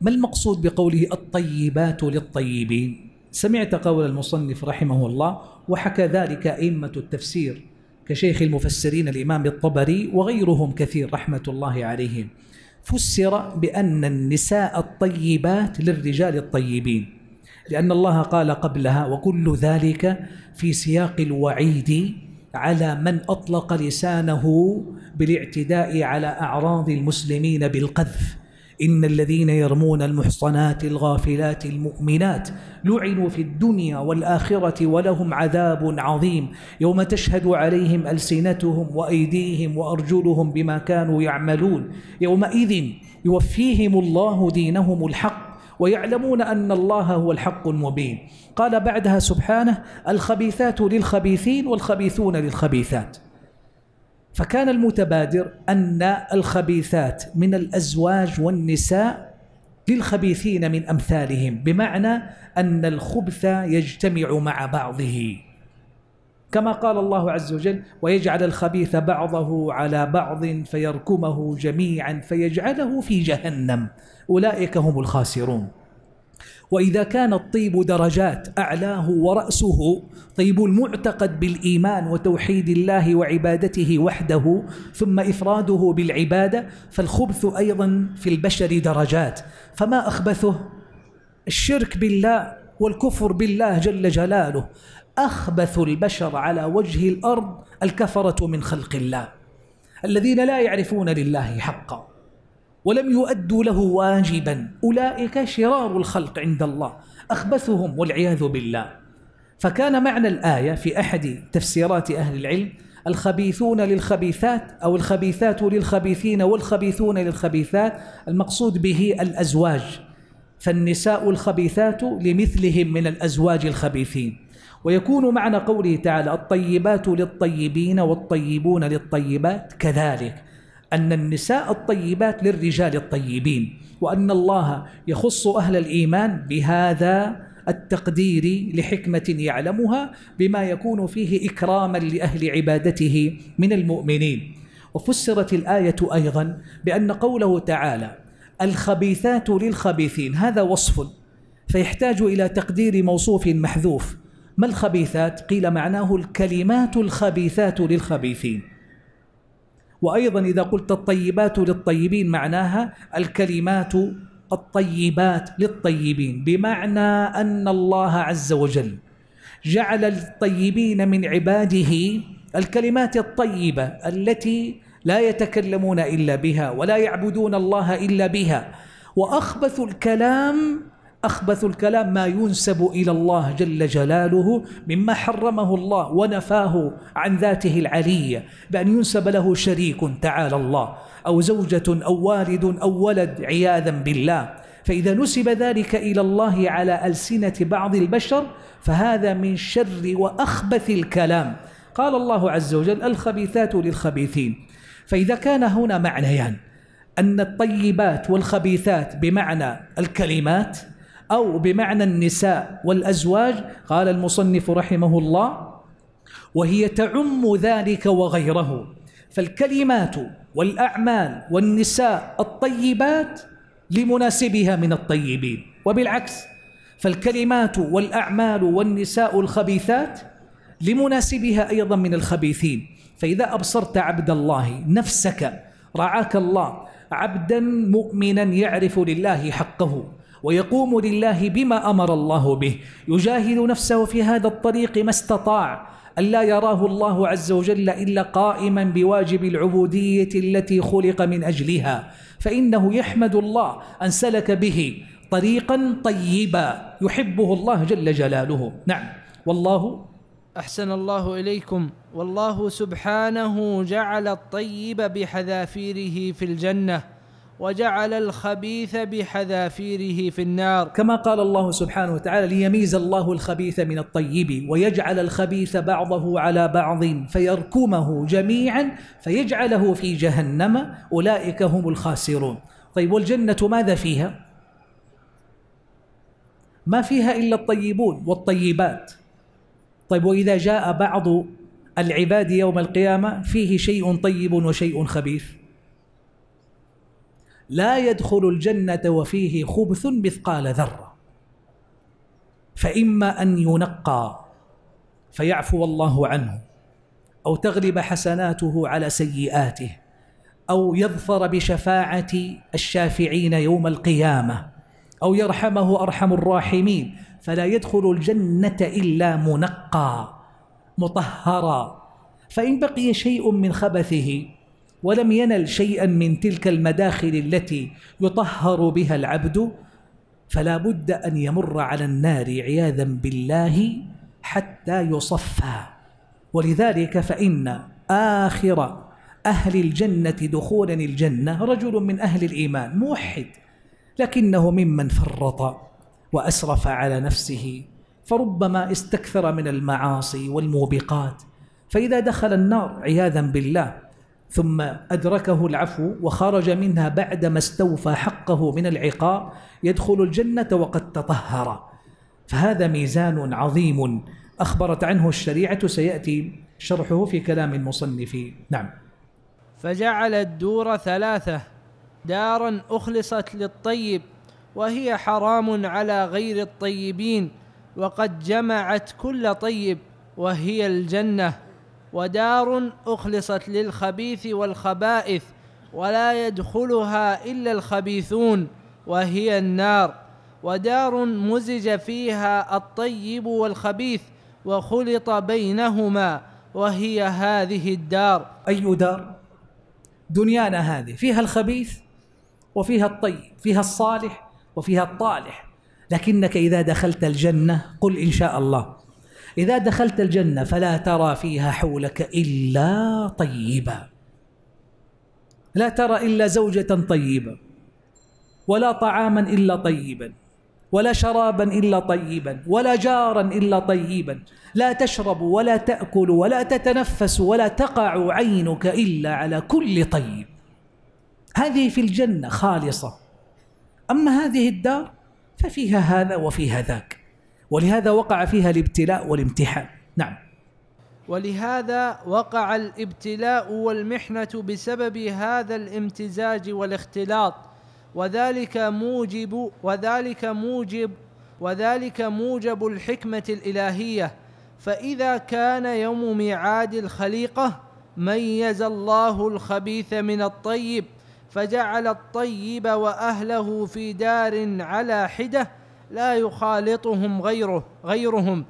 ما المقصود بقوله الطيبات للطيبين سمعت قول المصنف رحمه الله وحكى ذلك أئمة التفسير كشيخ المفسرين الإمام الطبري وغيرهم كثير رحمة الله عليهم فسر بأن النساء الطيبات للرجال الطيبين لأن الله قال قبلها وكل ذلك في سياق الوعيد على من أطلق لسانه بالاعتداء على أعراض المسلمين بالقذف إن الذين يرمون المحصنات الغافلات المؤمنات لعنوا في الدنيا والآخرة ولهم عذاب عظيم يوم تشهد عليهم ألسنتهم وأيديهم وأرجلهم بما كانوا يعملون يومئذ يوفيهم الله دينهم الحق ويعلمون أن الله هو الحق المبين قال بعدها سبحانه الخبيثات للخبيثين والخبيثون للخبيثات فكان المتبادر أن الخبيثات من الأزواج والنساء للخبيثين من أمثالهم بمعنى أن الخبث يجتمع مع بعضه كما قال الله عز وجل ويجعل الخبيث بعضه على بعض فيركمه جميعا فيجعله في جهنم أولئك هم الخاسرون وإذا كان الطيب درجات أعلاه ورأسه طيب المعتقد بالإيمان وتوحيد الله وعبادته وحده ثم إفراده بالعبادة فالخبث أيضا في البشر درجات فما أخبثه الشرك بالله والكفر بالله جل جلاله أخبث البشر على وجه الأرض الكفرة من خلق الله الذين لا يعرفون لله حقا ولم يؤدوا له واجبا أولئك شرار الخلق عند الله أخبثهم والعياذ بالله فكان معنى الآية في أحد تفسيرات أهل العلم الخبيثون للخبيثات أو الخبيثات للخبيثين والخبيثون للخبيثات المقصود به الأزواج فالنساء الخبيثات لمثلهم من الأزواج الخبيثين ويكون معنى قوله تعالى الطيبات للطيبين والطيبون للطيبات كذلك أن النساء الطيبات للرجال الطيبين وأن الله يخص أهل الإيمان بهذا التقدير لحكمة يعلمها بما يكون فيه إكراما لأهل عبادته من المؤمنين وفسرت الآية أيضا بأن قوله تعالى الخبيثات للخبيثين هذا وصف فيحتاج إلى تقدير موصوف محذوف ما الخبيثات؟ قيل معناه الكلمات الخبيثات للخبيثين وأيضا إذا قلت الطيبات للطيبين معناها الكلمات الطيبات للطيبين بمعنى أن الله عز وجل جعل الطيبين من عباده الكلمات الطيبة التي لا يتكلمون إلا بها ولا يعبدون الله إلا بها وأخبث الكلام أخبث الكلام ما ينسب إلى الله جل جلاله مما حرمه الله ونفاه عن ذاته العلية بأن ينسب له شريك تعالى الله أو زوجة أو والد أو ولد عياذا بالله فإذا نسب ذلك إلى الله على ألسنة بعض البشر فهذا من شر وأخبث الكلام قال الله عز وجل الخبيثات للخبيثين فإذا كان هنا معنيان أن الطيبات والخبيثات بمعنى الكلمات أو بمعنى النساء والأزواج قال المصنف رحمه الله وهي تعم ذلك وغيره فالكلمات والأعمال والنساء الطيبات لمناسبها من الطيبين وبالعكس فالكلمات والأعمال والنساء الخبيثات لمناسبها أيضا من الخبيثين فإذا أبصرت عبد الله نفسك رعاك الله عبدا مؤمنا يعرف لله حقه ويقوم لله بما أمر الله به يجاهد نفسه في هذا الطريق ما استطاع ألا يراه الله عز وجل إلا قائما بواجب العبودية التي خلق من أجلها فإنه يحمد الله أن سلك به طريقا طيبا يحبه الله جل جلاله نعم والله أحسن الله إليكم والله سبحانه جعل الطيب بحذافيره في الجنة وجعل الخبيث بحذافيره في النار كما قال الله سبحانه وتعالى ليميز الله الخبيث من الطيب ويجعل الخبيث بعضه على بعض فيركمه جميعا فيجعله في جهنم أولئك هم الخاسرون طيب والجنة ماذا فيها؟ ما فيها إلا الطيبون والطيبات طيب وإذا جاء بعض العباد يوم القيامة فيه شيء طيب وشيء خبيث لا يدخل الجنة وفيه خبث مثقال ذرة فإما أن ينقى فيعفو الله عنه أو تغلب حسناته على سيئاته أو يظفر بشفاعة الشافعين يوم القيامة أو يرحمه أرحم الراحمين فلا يدخل الجنة إلا منقى مطهرا فإن بقي شيء من خبثه ولم ينل شيئا من تلك المداخل التي يطهر بها العبد فلا بد ان يمر على النار عياذا بالله حتى يصفى ولذلك فان اخر اهل الجنه دخولا الجنه رجل من اهل الايمان موحد لكنه ممن فرط واسرف على نفسه فربما استكثر من المعاصي والموبقات فاذا دخل النار عياذا بالله ثم أدركه العفو وخرج منها بعدما استوفى حقه من العقاب يدخل الجنة وقد تطهر فهذا ميزان عظيم أخبرت عنه الشريعة سيأتي شرحه في كلام المصنف نعم فجعل الدور ثلاثة دارا أخلصت للطيب وهي حرام على غير الطيبين وقد جمعت كل طيب وهي الجنه ودار أخلصت للخبيث والخبائث ولا يدخلها إلا الخبيثون وهي النار ودار مزج فيها الطيب والخبيث وخلط بينهما وهي هذه الدار أي دار؟ دنيانا هذه فيها الخبيث وفيها الطيب فيها الصالح وفيها الطالح لكنك إذا دخلت الجنة قل إن شاء الله إذا دخلت الجنة فلا ترى فيها حولك إلا طيبا لا ترى إلا زوجة طيبة ولا طعاما إلا طيبا ولا شرابا إلا طيبا ولا جارا إلا طيبا لا تشرب ولا تأكل ولا تتنفس ولا تقع عينك إلا على كل طيب هذه في الجنة خالصة أما هذه الدار ففيها هذا وفيها ذاك ولهذا وقع فيها الابتلاء والامتحان نعم ولهذا وقع الابتلاء والمحنة بسبب هذا الامتزاج والاختلاط وذلك موجب وذلك موجب وذلك موجب الحكمة الإلهية فإذا كان يوم ميعاد الخليقة ميز الله الخبيث من الطيب فجعل الطيب وأهله في دار على حدة لا يخالطهم غيره غيرهم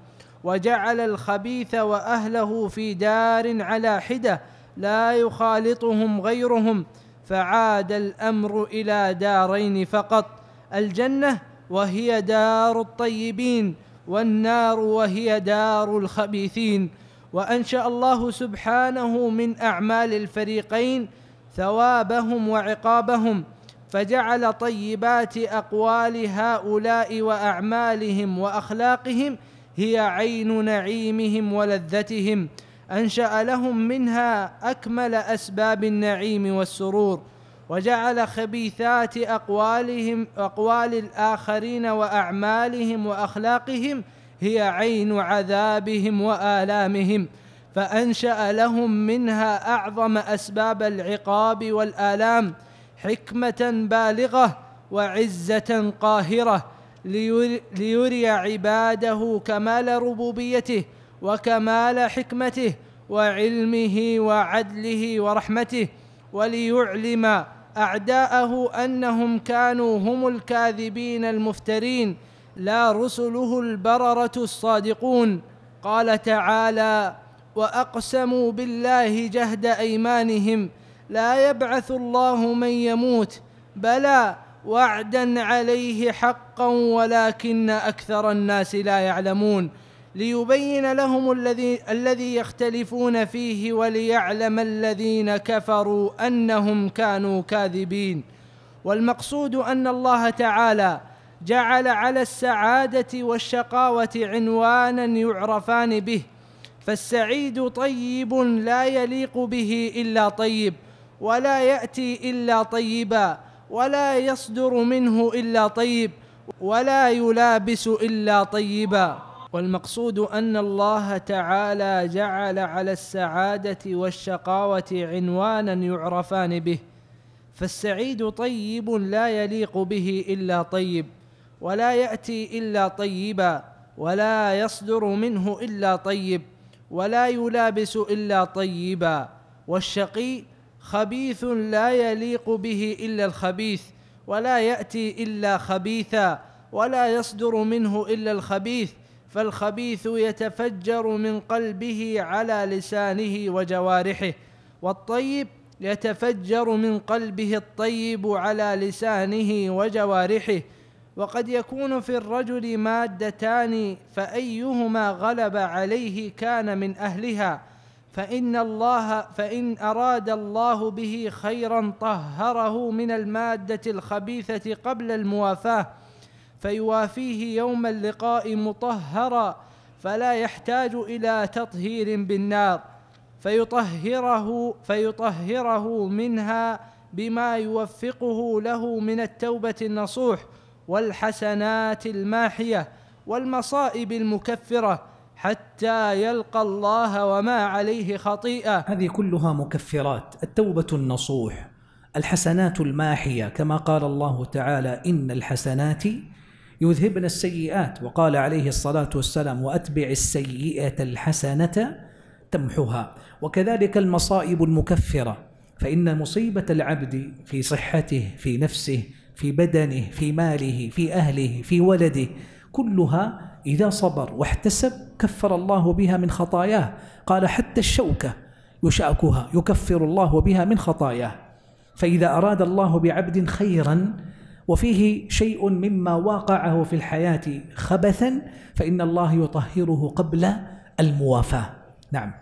وجعل الخبيث واهله في دار على حده لا يخالطهم غيرهم فعاد الامر الى دارين فقط الجنه وهي دار الطيبين والنار وهي دار الخبيثين وانشا الله سبحانه من اعمال الفريقين ثوابهم وعقابهم فجعل طيبات اقوال هؤلاء واعمالهم واخلاقهم هي عين نعيمهم ولذتهم انشا لهم منها اكمل اسباب النعيم والسرور وجعل خبيثات اقوالهم اقوال الاخرين واعمالهم واخلاقهم هي عين عذابهم والامهم فانشا لهم منها اعظم اسباب العقاب والالام حكمه بالغه وعزه قاهره ليري عباده كمال ربوبيته وكمال حكمته وعلمه وعدله ورحمته وليعلم اعداءه انهم كانوا هم الكاذبين المفترين لا رسله البرره الصادقون قال تعالى واقسموا بالله جهد ايمانهم لا يبعث الله من يموت بلى وعدا عليه حقا ولكن اكثر الناس لا يعلمون ليبين لهم الذي الذي يختلفون فيه وليعلم الذين كفروا انهم كانوا كاذبين والمقصود ان الله تعالى جعل على السعاده والشقاوه عنوانا يعرفان به فالسعيد طيب لا يليق به الا طيب ولا ياتي الا طيبا ولا يصدر منه الا طيب ولا يلابس الا طيبا والمقصود ان الله تعالى جعل على السعاده والشقاوه عنوانا يعرفان به فالسعيد طيب لا يليق به الا طيب ولا ياتي الا طيبا ولا يصدر منه الا طيب ولا يلابس الا طيبا والشقي خبيث لا يليق به الا الخبيث ولا ياتي الا خبيثا ولا يصدر منه الا الخبيث فالخبيث يتفجر من قلبه على لسانه وجوارحه والطيب يتفجر من قلبه الطيب على لسانه وجوارحه وقد يكون في الرجل مادتان فايهما غلب عليه كان من اهلها فإن الله فإن أراد الله به خيرا طهره من المادة الخبيثة قبل الموافاة فيوافيه يوم اللقاء مطهرا فلا يحتاج إلى تطهير بالنار فيطهره فيطهره منها بما يوفقه له من التوبة النصوح والحسنات الماحية والمصائب المكفرة حتى يلقى الله وما عليه خطيئة هذه كلها مكفرات التوبة النصوح الحسنات الماحية كما قال الله تعالى إن الحسنات يذهبن السيئات وقال عليه الصلاة والسلام وأتبع السيئة الحسنة تمحها وكذلك المصائب المكفرة فإن مصيبة العبد في صحته في نفسه في بدنه في ماله في أهله في ولده كلها إذا صبر واحتسب كفر الله بها من خطاياه قال حتى الشوكة يشاكها يكفر الله بها من خطاياه فإذا أراد الله بعبد خيرا وفيه شيء مما واقعه في الحياة خبثا فإن الله يطهره قبل الموافاة نعم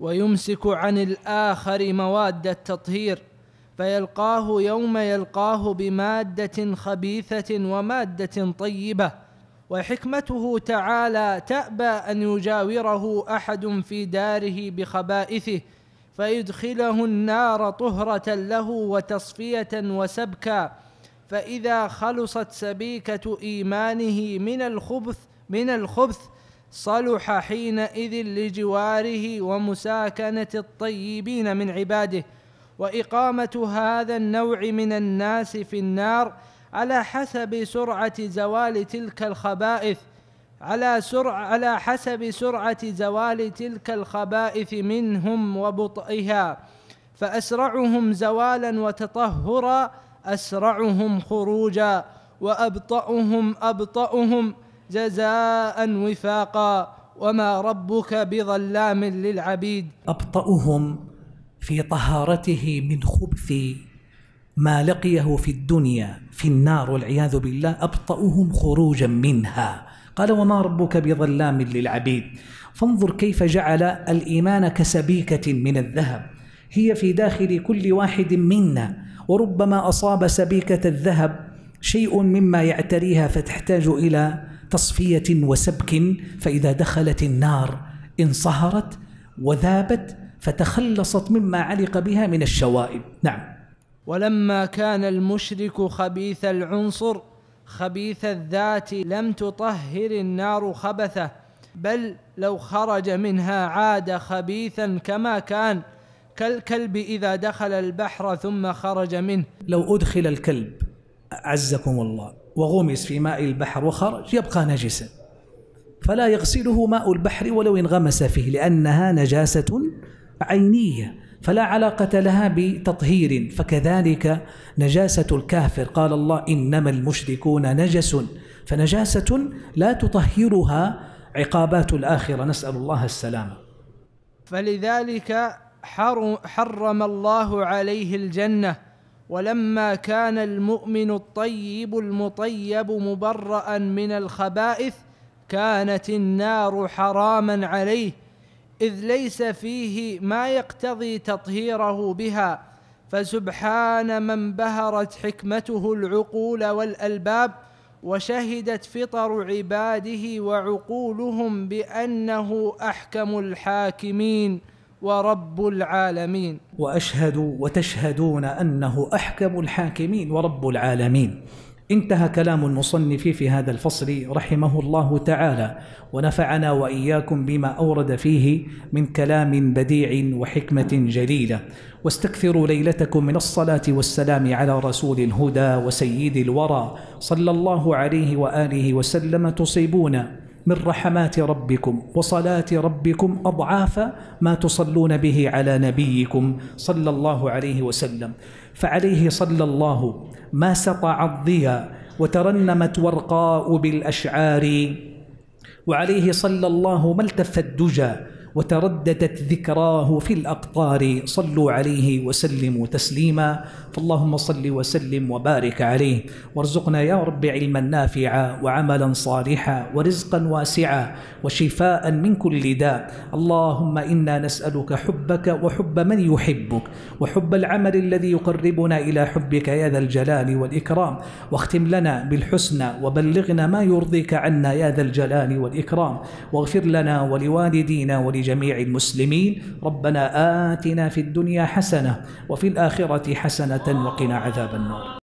ويمسك عن الآخر مواد التطهير فيلقاه يوم يلقاه بمادة خبيثة ومادة طيبة وحكمته تعالى تأبى أن يجاوره أحد في داره بخبائثه فيدخله النار طهرة له وتصفية وسبكا فإذا خلصت سبيكة إيمانه من الخبث من الخبث صلح حينئذ لجواره ومساكنة الطيبين من عباده وإقامة هذا النوع من الناس في النار على حسب سرعة زوال تلك الخبائث على سرعة على حسب سرعة زوال تلك الخبائث منهم وبطئها فأسرعهم زوالا وتطهرا أسرعهم خروجا وأبطأهم أبطأهم جزاء وفاقا وما ربك بظلام للعبيد أبطأهم في طهارته من خبث ما لقيه في الدنيا في النار والعياذ بالله أبطأهم خروجا منها قال وما ربك بظلام للعبيد فانظر كيف جعل الإيمان كسبيكة من الذهب هي في داخل كل واحد منا وربما أصاب سبيكة الذهب شيء مما يعتريها فتحتاج إلى تصفية وسبك فإذا دخلت النار انصهرت وذابت فتخلصت مما علق بها من الشوائب نعم ولما كان المشرك خبيث العنصر خبيث الذات لم تطهر النار خبثه بل لو خرج منها عاد خبيثا كما كان كالكلب اذا دخل البحر ثم خرج منه لو ادخل الكلب عزكم الله وغمس في ماء البحر وخرج يبقى نجسا فلا يغسله ماء البحر ولو انغمس فيه لانها نجاسه عينيه فلا علاقة لها بتطهير فكذلك نجاسة الكافر قال الله إنما المشركون نجس فنجاسة لا تطهرها عقابات الآخرة نسأل الله السلامة فلذلك حرم الله عليه الجنة ولما كان المؤمن الطيب المطيب مبرأ من الخبائث كانت النار حراما عليه إذ ليس فيه ما يقتضي تطهيره بها فسبحان من بهرت حكمته العقول والألباب وشهدت فطر عباده وعقولهم بأنه أحكم الحاكمين ورب العالمين واشهد وتشهدون انه احكم الحاكمين ورب العالمين انتهى كلام المصنف في هذا الفصل رحمه الله تعالى ونفعنا واياكم بما اورد فيه من كلام بديع وحكمه جليله واستكثروا ليلتكم من الصلاه والسلام على رسول الهدى وسيد الورى صلى الله عليه واله وسلم تصيبون من رحمات ربكم وصلاة ربكم أضعاف ما تصلون به على نبيكم صلى الله عليه وسلم فعليه صلى الله ما سطع الضياء وترنمت ورقاء بالأشعار وعليه صلى الله ما التف الدجى وترددت ذكراه في الأقطار صلوا عليه وسلموا تسليما فاللهم صل وسلم وبارك عليه وارزقنا يا رب علما نافعا وعملا صالحا ورزقا واسعا وشفاء من كل داء اللهم إنا نسألك حبك وحب من يحبك وحب العمل الذي يقربنا إلى حبك يا ذا الجلال والإكرام واختم لنا بالحسنى وبلغنا ما يرضيك عنا يا ذا الجلال والإكرام واغفر لنا ولوالدينا ولجميع المسلمين ربنا آتنا في الدنيا حسنة وفي الآخرة حسنة وقنا عذاب النار